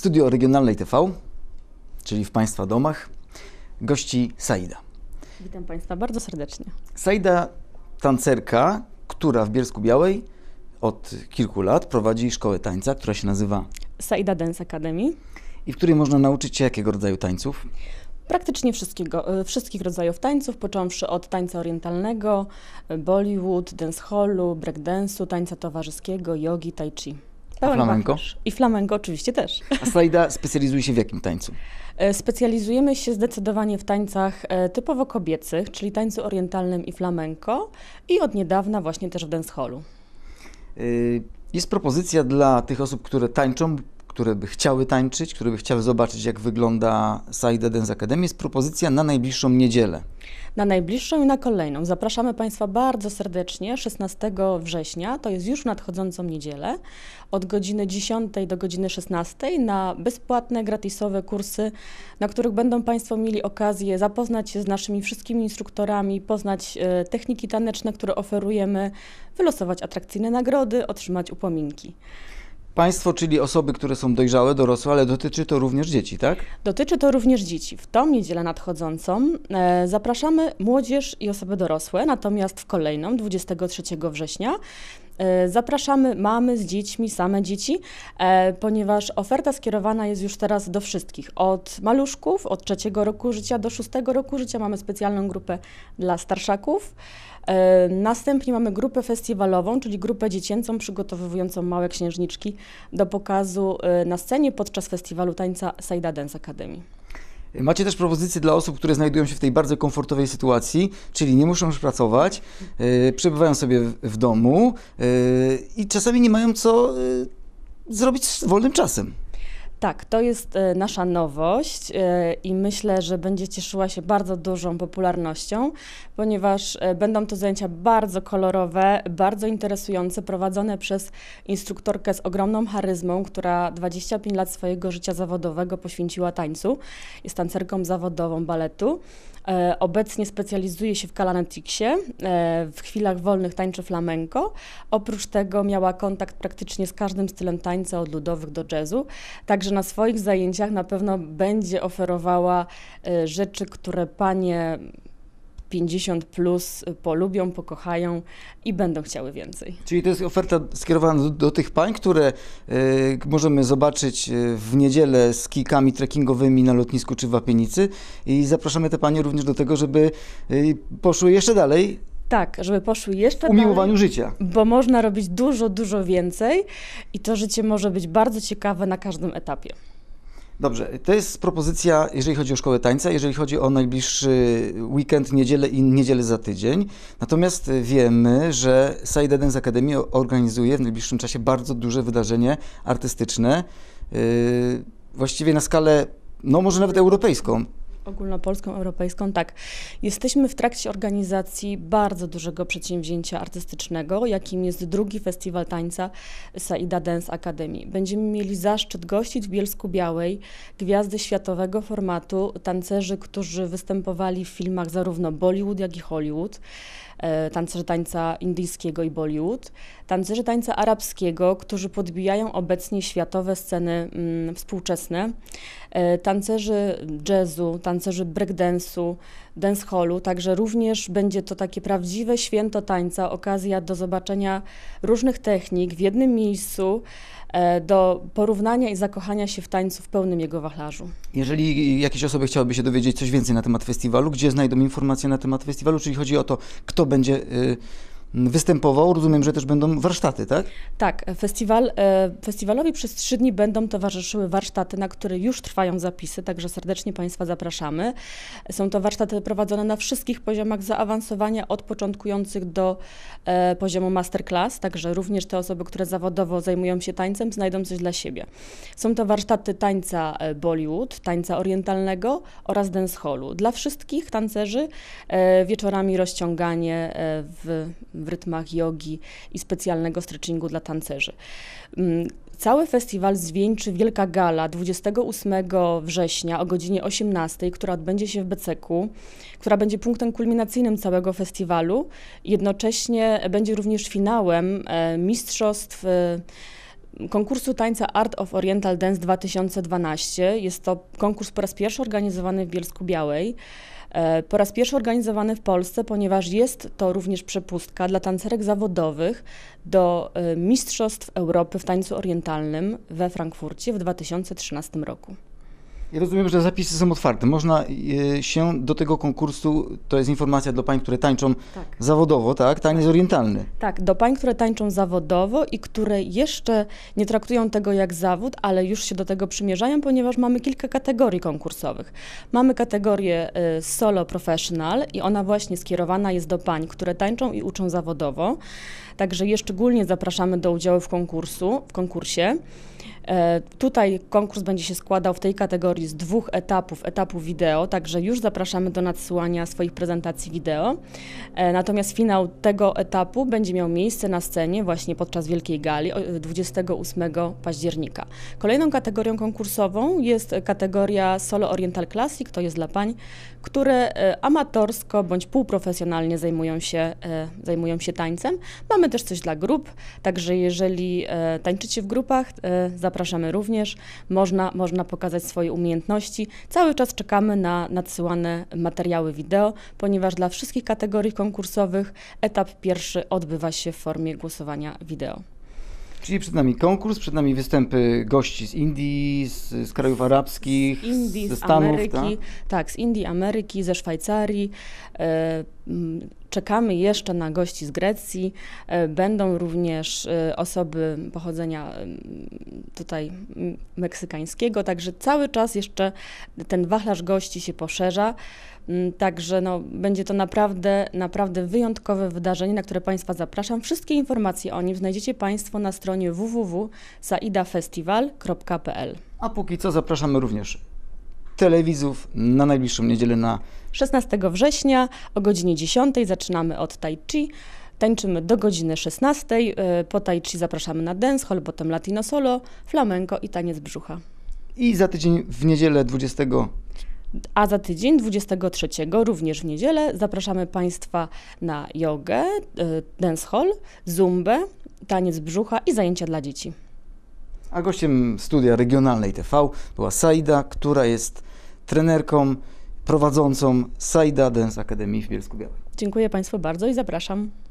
W studiu Regionalnej TV, czyli w Państwa domach, gości Saida. Witam Państwa bardzo serdecznie. Saida, tancerka, która w Bielsku Białej od kilku lat prowadzi szkołę tańca, która się nazywa Saida Dance Academy. I w której można nauczyć się jakiego rodzaju tańców? Praktycznie wszystkiego, e, wszystkich rodzajów tańców, począwszy od tańca orientalnego, e, Bollywood, dancehallu, breakdance'u, tańca towarzyskiego, jogi, tai chi. Pełen flamenko? I flamenko oczywiście też. A Slajda specjalizuje się w jakim tańcu? E, specjalizujemy się zdecydowanie w tańcach e, typowo kobiecych, czyli tańcu orientalnym i flamenko i od niedawna właśnie też w dancehallu. E, jest propozycja dla tych osób, które tańczą, które by chciały tańczyć, które by chciały zobaczyć, jak wygląda Saida Dance Academy, jest propozycja na najbliższą niedzielę. Na najbliższą i na kolejną. Zapraszamy Państwa bardzo serdecznie 16 września, to jest już nadchodzącą niedzielę, od godziny 10 do godziny 16 na bezpłatne, gratisowe kursy, na których będą Państwo mieli okazję zapoznać się z naszymi wszystkimi instruktorami, poznać e, techniki taneczne, które oferujemy, wylosować atrakcyjne nagrody, otrzymać upominki. Państwo, czyli osoby, które są dojrzałe, dorosłe, ale dotyczy to również dzieci, tak? Dotyczy to również dzieci. W tą niedzielę nadchodzącą e, zapraszamy młodzież i osoby dorosłe, natomiast w kolejną, 23 września, E, zapraszamy mamy z dziećmi, same dzieci, e, ponieważ oferta skierowana jest już teraz do wszystkich. Od maluszków, od trzeciego roku życia do szóstego roku życia mamy specjalną grupę dla starszaków. E, następnie mamy grupę festiwalową, czyli grupę dziecięcą przygotowującą małe księżniczki do pokazu na scenie podczas festiwalu tańca Saida Dance Academy. Macie też propozycje dla osób, które znajdują się w tej bardzo komfortowej sytuacji, czyli nie muszą już pracować, yy, przebywają sobie w, w domu yy, i czasami nie mają co yy, zrobić z wolnym czasem. Tak, to jest e, nasza nowość e, i myślę, że będzie cieszyła się bardzo dużą popularnością, ponieważ e, będą to zajęcia bardzo kolorowe, bardzo interesujące, prowadzone przez instruktorkę z ogromną charyzmą, która 25 lat swojego życia zawodowego poświęciła tańcu. Jest tancerką zawodową baletu. E, obecnie specjalizuje się w kalanetiksie, e, w chwilach wolnych tańczy flamenko. Oprócz tego miała kontakt praktycznie z każdym stylem tańca, od ludowych do jazzu. Także na swoich zajęciach na pewno będzie oferowała e, rzeczy, które panie 50 plus polubią, pokochają i będą chciały więcej. Czyli to jest oferta skierowana do, do tych pań, które y, możemy zobaczyć e, w niedzielę z kikami trekkingowymi na lotnisku czy w Wapienicy i zapraszamy te panie również do tego, żeby y, poszły jeszcze dalej tak, żeby poszły jeszcze w umiłowaniu dalej, życia. Bo można robić dużo, dużo więcej i to życie może być bardzo ciekawe na każdym etapie. Dobrze, to jest propozycja, jeżeli chodzi o szkołę tańca, jeżeli chodzi o najbliższy weekend, niedzielę i niedzielę za tydzień. Natomiast wiemy, że Side Dance Academy organizuje w najbliższym czasie bardzo duże wydarzenie artystyczne, yy, właściwie na skalę, no może nawet europejską. Ogólnopolską, europejską, tak. Jesteśmy w trakcie organizacji bardzo dużego przedsięwzięcia artystycznego, jakim jest drugi festiwal tańca Saida Dance Academy. Będziemy mieli zaszczyt gościć w Bielsku Białej gwiazdy światowego formatu, tancerzy, którzy występowali w filmach zarówno Bollywood, jak i Hollywood, e, tancerzy tańca indyjskiego i Bollywood, tancerzy tańca arabskiego, którzy podbijają obecnie światowe sceny mm, współczesne. E, tancerzy jazzu, tancerzy breakdance'u, dancehallu, także również będzie to takie prawdziwe święto tańca, okazja do zobaczenia różnych technik w jednym miejscu, e, do porównania i zakochania się w tańcu w pełnym jego wachlarzu. Jeżeli jakieś osoby chciałyby się dowiedzieć coś więcej na temat festiwalu, gdzie znajdą informacje na temat festiwalu, czyli chodzi o to, kto będzie... Y, występował. Rozumiem, że też będą warsztaty, tak? Tak. Festiwal, e, festiwalowi przez trzy dni będą towarzyszyły warsztaty, na które już trwają zapisy, także serdecznie Państwa zapraszamy. Są to warsztaty prowadzone na wszystkich poziomach zaawansowania, od początkujących do e, poziomu masterclass, także również te osoby, które zawodowo zajmują się tańcem, znajdą coś dla siebie. Są to warsztaty tańca e, Bollywood, tańca orientalnego oraz dancehallu. Dla wszystkich tancerzy wieczorami rozciąganie w w rytmach jogi i specjalnego stretchingu dla tancerzy. Mm, cały festiwal zwieńczy Wielka Gala 28 września o godzinie 18, która odbędzie się w Beceku, która będzie punktem kulminacyjnym całego festiwalu. Jednocześnie będzie również finałem e, mistrzostw e, konkursu tańca Art of Oriental Dance 2012. Jest to konkurs po raz pierwszy organizowany w Bielsku Białej. E, po raz pierwszy organizowany w Polsce, ponieważ jest to również przepustka dla tancerek zawodowych do e, Mistrzostw Europy w tańcu orientalnym we Frankfurcie w 2013 roku. Ja rozumiem, że zapisy są otwarte. Można e, się do tego konkursu, to jest informacja dla pań, które tańczą tak. zawodowo, tak? Taniec tak. orientalny. Tak, do pań, które tańczą zawodowo i które jeszcze nie traktują tego jak zawód, ale już się do tego przymierzają, ponieważ mamy kilka kategorii konkursowych. Mamy kategorię e, solo professional i ona właśnie skierowana jest do pań, które tańczą i uczą zawodowo. Także je szczególnie zapraszamy do udziału w konkursu, w konkursie. E, tutaj konkurs będzie się składał w tej kategorii z dwóch etapów, etapu wideo, także już zapraszamy do nadsyłania swoich prezentacji wideo. E, natomiast finał tego etapu będzie miał miejsce na scenie właśnie podczas Wielkiej Gali 28 października. Kolejną kategorią konkursową jest kategoria Solo Oriental Classic, to jest dla pań, które e, amatorsko bądź półprofesjonalnie zajmują się, zajmują się tańcem. Mamy też coś dla grup, także jeżeli tańczycie w grupach, zapraszamy zapraszamy również. Można, można pokazać swoje umiejętności. Cały czas czekamy na nadsyłane materiały wideo, ponieważ dla wszystkich kategorii konkursowych etap pierwszy odbywa się w formie głosowania wideo. Czyli przed nami konkurs, przed nami występy gości z Indii, z, z krajów arabskich, z, Indii, ze Stanów. Ameryki, tak? tak? z Indii, Ameryki, ze Szwajcarii. E, Czekamy jeszcze na gości z Grecji. E, będą również e, osoby pochodzenia tutaj meksykańskiego, także cały czas jeszcze ten wachlarz gości się poszerza. Mm, także no, będzie to naprawdę, naprawdę wyjątkowe wydarzenie, na które Państwa zapraszam. Wszystkie informacje o nim znajdziecie Państwo na stronie www.saidafestival.pl. A póki co zapraszamy również telewizów na najbliższą niedzielę na 16 września o godzinie 10 zaczynamy od tai chi. Tańczymy do godziny 16. E, po tai chi zapraszamy na dancehall, potem latino solo, flamenco i taniec brzucha. I za tydzień w niedzielę 20 a za tydzień, 23, również w niedzielę, zapraszamy Państwa na jogę, e, dancehall, zumbę, taniec brzucha i zajęcia dla dzieci. A gościem studia regionalnej TV była Saida, która jest trenerką prowadzącą Saida Dance Academy w Bielsku Białej. Dziękuję Państwu bardzo i zapraszam.